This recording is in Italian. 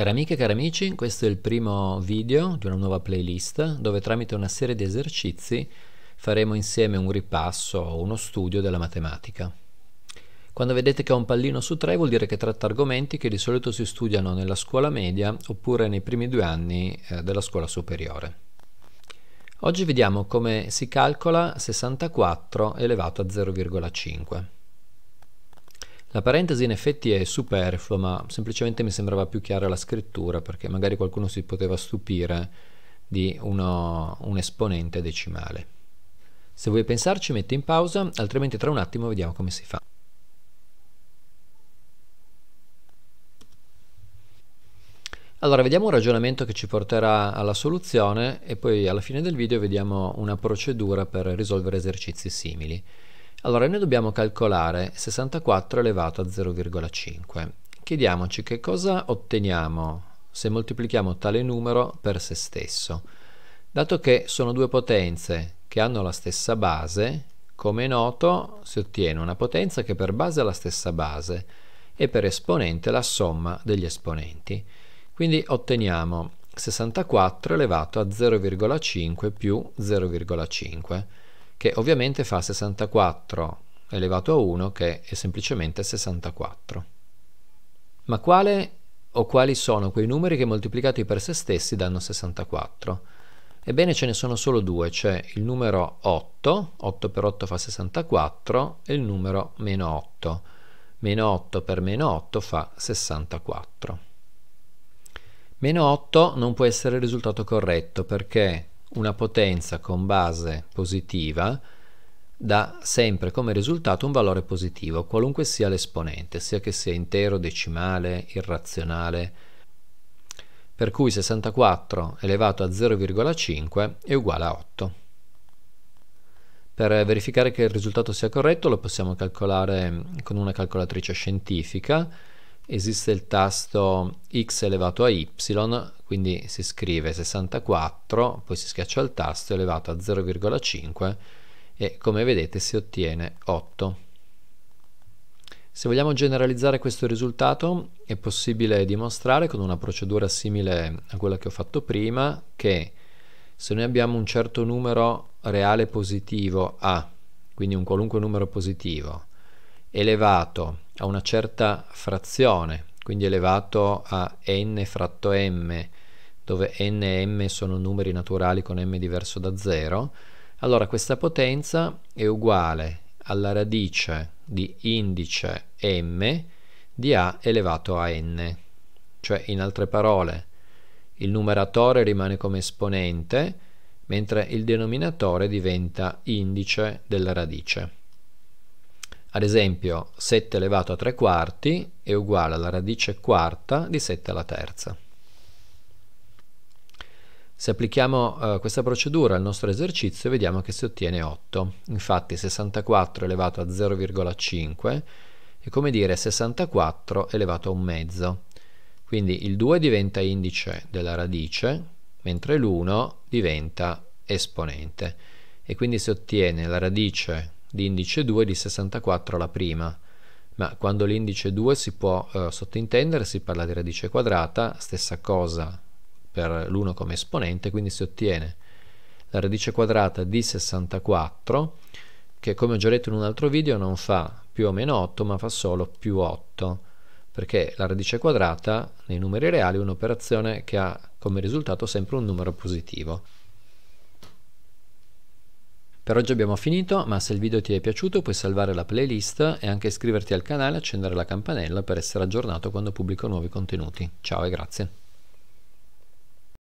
Cari amiche e cari amici, questo è il primo video di una nuova playlist dove tramite una serie di esercizi faremo insieme un ripasso o uno studio della matematica. Quando vedete che ho un pallino su tre vuol dire che tratta argomenti che di solito si studiano nella scuola media oppure nei primi due anni eh, della scuola superiore. Oggi vediamo come si calcola 64 elevato a 0,5. La parentesi in effetti è superflua, ma semplicemente mi sembrava più chiara la scrittura perché magari qualcuno si poteva stupire di uno, un esponente decimale. Se vuoi pensarci metti in pausa, altrimenti tra un attimo vediamo come si fa. Allora, vediamo un ragionamento che ci porterà alla soluzione e poi alla fine del video vediamo una procedura per risolvere esercizi simili. Allora noi dobbiamo calcolare 64 elevato a 0,5. Chiediamoci che cosa otteniamo se moltiplichiamo tale numero per se stesso. Dato che sono due potenze che hanno la stessa base, come è noto si ottiene una potenza che per base ha la stessa base e per esponente la somma degli esponenti. Quindi otteniamo 64 elevato a 0,5 più 0,5 che ovviamente fa 64 elevato a 1 che è semplicemente 64. Ma quale o quali sono quei numeri che moltiplicati per se stessi danno 64? Ebbene ce ne sono solo due, c'è cioè il numero 8, 8 per 8 fa 64, e il numero meno 8. Meno 8 per meno 8 fa 64. Meno 8 non può essere il risultato corretto perché una potenza con base positiva dà sempre come risultato un valore positivo, qualunque sia l'esponente, sia che sia intero, decimale, irrazionale. Per cui 64 elevato a 0,5 è uguale a 8. Per verificare che il risultato sia corretto lo possiamo calcolare mm, con una calcolatrice scientifica esiste il tasto x elevato a y, quindi si scrive 64, poi si schiaccia il tasto elevato a 0,5 e come vedete si ottiene 8. Se vogliamo generalizzare questo risultato è possibile dimostrare con una procedura simile a quella che ho fatto prima che se noi abbiamo un certo numero reale positivo A, quindi un qualunque numero positivo, elevato a a una certa frazione, quindi elevato a n fratto m, dove n e m sono numeri naturali con m diverso da 0, allora questa potenza è uguale alla radice di indice m di a elevato a n. Cioè, in altre parole, il numeratore rimane come esponente, mentre il denominatore diventa indice della radice. Ad esempio 7 elevato a 3 quarti è uguale alla radice quarta di 7 alla terza. Se applichiamo eh, questa procedura al nostro esercizio vediamo che si ottiene 8. Infatti 64 elevato a 0,5 è come dire 64 elevato a un mezzo. Quindi il 2 diventa indice della radice, mentre l'1 diventa esponente. E quindi si ottiene la radice di indice 2 di 64 alla prima, ma quando l'indice 2 si può eh, sottintendere si parla di radice quadrata, stessa cosa per l'1 come esponente, quindi si ottiene la radice quadrata di 64 che come ho già detto in un altro video non fa più o meno 8 ma fa solo più 8 perché la radice quadrata nei numeri reali è un'operazione che ha come risultato sempre un numero positivo. Per oggi abbiamo finito, ma se il video ti è piaciuto puoi salvare la playlist e anche iscriverti al canale e accendere la campanella per essere aggiornato quando pubblico nuovi contenuti. Ciao e grazie.